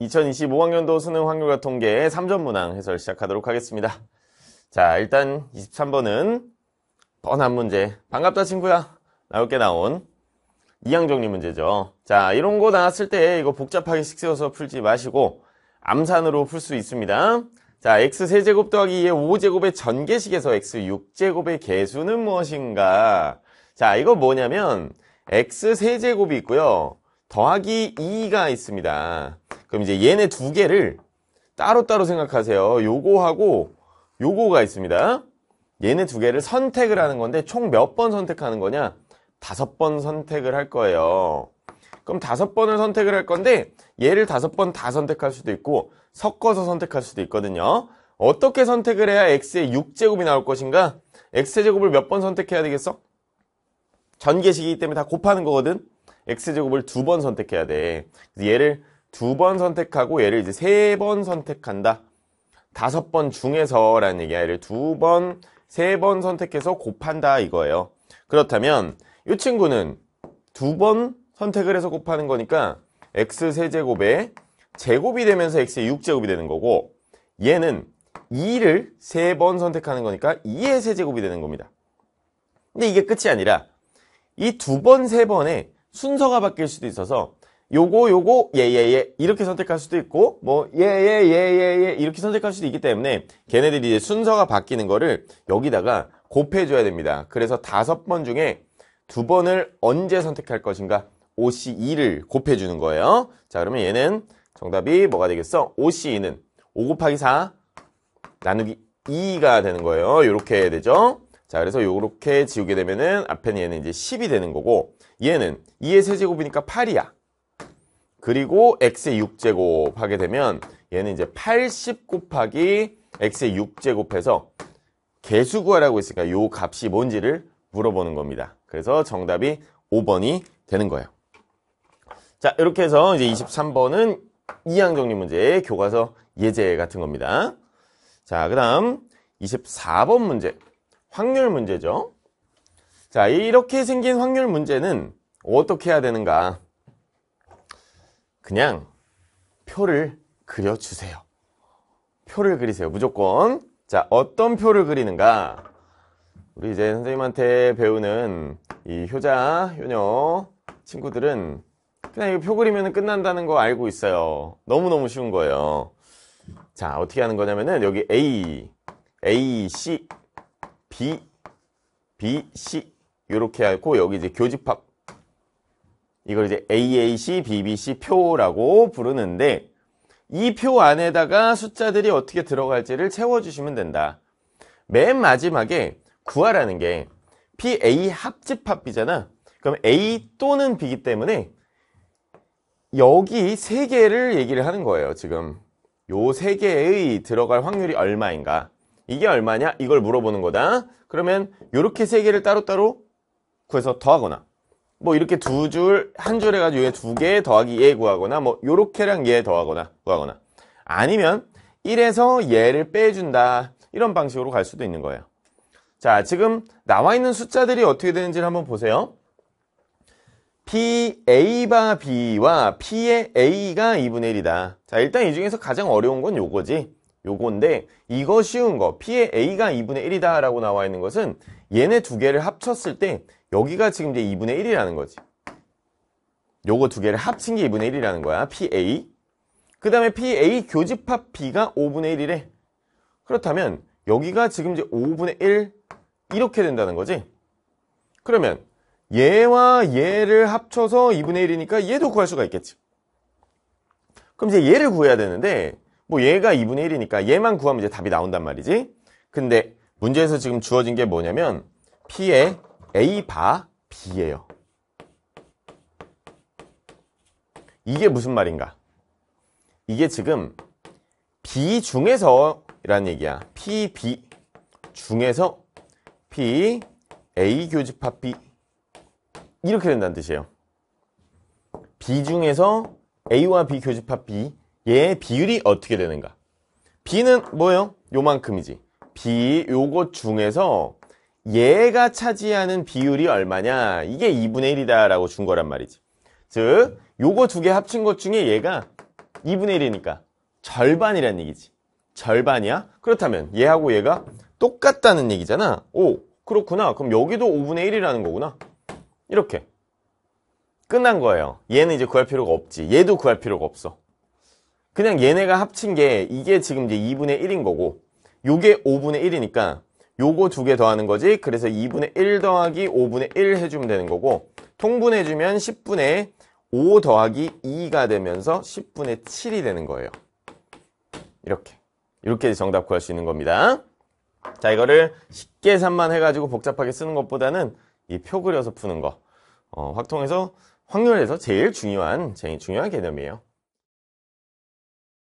2025학년도 수능 확률과 통계 3점 문항 해설 시작하도록 하겠습니다. 자, 일단 23번은 뻔한 문제. 반갑다, 친구야. 나올게 나온 이항정리 문제죠. 자, 이런 거 나왔을 때 이거 복잡하게 식세워서 풀지 마시고 암산으로 풀 수 있습니다. 자, x3제곱 더하기 2의 5제곱의 전개식에서 x6제곱의 개수는 무엇인가? 자, 이거 뭐냐면 x3제곱이 있고요. 더하기 2가 있습니다. 그럼 이제 얘네 두 개를 따로따로 생각하세요. 요거하고 요거가 있습니다. 얘네 두 개를 선택을 하는 건데 총 몇 번 선택하는 거냐? 다섯 번 선택을 할 거예요. 그럼 다섯 번을 선택을 할 건데 얘를 다섯 번 다 선택할 수도 있고 섞어서 선택할 수도 있거든요. 어떻게 선택을 해야 x의 6제곱이 나올 것인가? x제곱을 몇 번 선택해야 되겠어? 전개식이기 때문에 다 곱하는 거거든. x제곱을 두 번 선택해야 돼. 얘를 두 번 선택하고 얘를 이제 세 번 선택한다. 다섯 번 중에서 라는 얘기야. 얘를 두 번, 세 번 선택해서 곱한다 이거예요. 그렇다면 이 친구는 두 번 선택을 해서 곱하는 거니까 x세제곱에 제곱이 되면서 x의 6제곱이 되는 거고 얘는 2를 세 번 선택하는 거니까 2의 세제곱이 되는 겁니다. 근데 이게 끝이 아니라 이 두 번, 세 번에 순서가 바뀔 수도 있어서 요거 요거 예예예 예, 예 이렇게 선택할 수도 있고 뭐 예예예예예 예 예, 예, 예, 이렇게 선택할 수도 있기 때문에 걔네들이 이제 순서가 바뀌는 거를 여기다가 곱해줘야 됩니다. 그래서 다섯 번 중에 두 번을 언제 선택할 것인가 o c 2를 곱해주는 거예요. 자 그러면 얘는 정답이 뭐가 되겠어? o c 2는5 곱하기 4 나누기 2가 되는 거예요. 이렇게 해야 되죠. 자, 그래서 요렇게 지우게 되면은 앞에는 얘는 이제 10이 되는 거고 얘는 2의 세제곱이니까 8이야. 그리고 x의 6제곱 하게 되면 얘는 이제 80 곱하기 x의 6제곱해서 개수 구하라고 했으니까 요 값이 뭔지를 물어보는 겁니다. 그래서 정답이 5번이 되는 거예요. 자, 이렇게 해서 이제 23번은 이항정리 문제 교과서 예제 같은 겁니다. 자, 그 다음 24번 문제 확률 문제죠. 자, 이렇게 생긴 확률 문제는 어떻게 해야 되는가? 그냥 표를 그려주세요. 표를 그리세요. 무조건. 자, 어떤 표를 그리는가? 우리 이제 선생님한테 배우는 이 효자, 효녀 친구들은 그냥 이거 표 그리면 끝난다는 거 알고 있어요. 너무너무 쉬운 거예요. 자, 어떻게 하는 거냐면은 여기 A, A, C B, B, C 이렇게 하고 여기 이제 교집합 이걸 이제 AAC, BBC 표라고 부르는데 이 표 안에다가 숫자들이 어떻게 들어갈지를 채워주시면 된다. 맨 마지막에 구하라는 게 PA 합집합 B잖아. 그럼 A 또는 B이기 때문에 여기 세 개를 얘기를 하는 거예요. 지금 요 세 개의 들어갈 확률이 얼마인가. 이게 얼마냐? 이걸 물어보는 거다. 그러면 이렇게 세 개를 따로따로 구해서 더하거나 뭐 이렇게 두 줄, 한 줄 해가지고 얘 두 개 더하기 얘 구하거나 뭐 요렇게랑 얘 더하거나 구하거나 아니면 1에서 얘를 빼준다 이런 방식으로 갈 수도 있는 거예요. 자 지금 나와 있는 숫자들이 어떻게 되는지를 한번 보세요. PA바 B와 P의 A가 2분의 1이다. 자 일단 이 중에서 가장 어려운 건 요거지. 요건데 이거 쉬운 거 P의 A가 2분의 1이다 라고 나와 있는 것은 얘네 두 개를 합쳤을 때 여기가 지금 이제 2분의 1이라는 거지 요거 두 개를 합친 게 2분의 1이라는 거야 PA 그 다음에 PA 교집합 B가 5분의 1이래 그렇다면 여기가 지금 이제 5분의 1 이렇게 된다는 거지 그러면 얘와 얘를 합쳐서 2분의 1이니까 얘도 구할 수가 있겠지 그럼 이제 얘를 구해야 되는데 뭐 얘가 2분의 1이니까 얘만 구하면 이제 답이 나온단 말이지. 근데 문제에서 지금 주어진 게 뭐냐면 P의 A 바 B예요. 이게 무슨 말인가? 이게 지금 B 중에서 라는 얘기야. P, B 중에서 P, A 교집합 B 이렇게 된다는 뜻이에요. B 중에서 A와 B 교집합 B 얘의 비율이 어떻게 되는가 B는 뭐예요? 요만큼이지 B 요것 중에서 얘가 차지하는 비율이 얼마냐 이게 2분의 1이다 라고 준 거란 말이지 즉 요거 두 개 합친 것 중에 얘가 2분의 1이니까 절반이란 얘기지 절반이야? 그렇다면 얘하고 얘가 똑같다는 얘기잖아 오 그렇구나 그럼 여기도 5분의 1이라는 거구나 이렇게 끝난 거예요 얘는 이제 구할 필요가 없지 얘도 구할 필요가 없어 그냥 얘네가 합친 게 이게 지금 이제 2분의 1인 거고 요게 5분의 1이니까 요거 두 개 더하는 거지 그래서 2분의 1 더하기 5분의 1 해주면 되는 거고 통분해주면 10분의 5 더하기 2가 되면서 10분의 7이 되는 거예요 이렇게 이렇게 정답 구할 수 있는 겁니다 자 이거를 쉽게 산만 해가지고 복잡하게 쓰는 것보다는 이 표 그려서 푸는 거 어, 확통에서 확률에서 제일 중요한 제일 중요한 개념이에요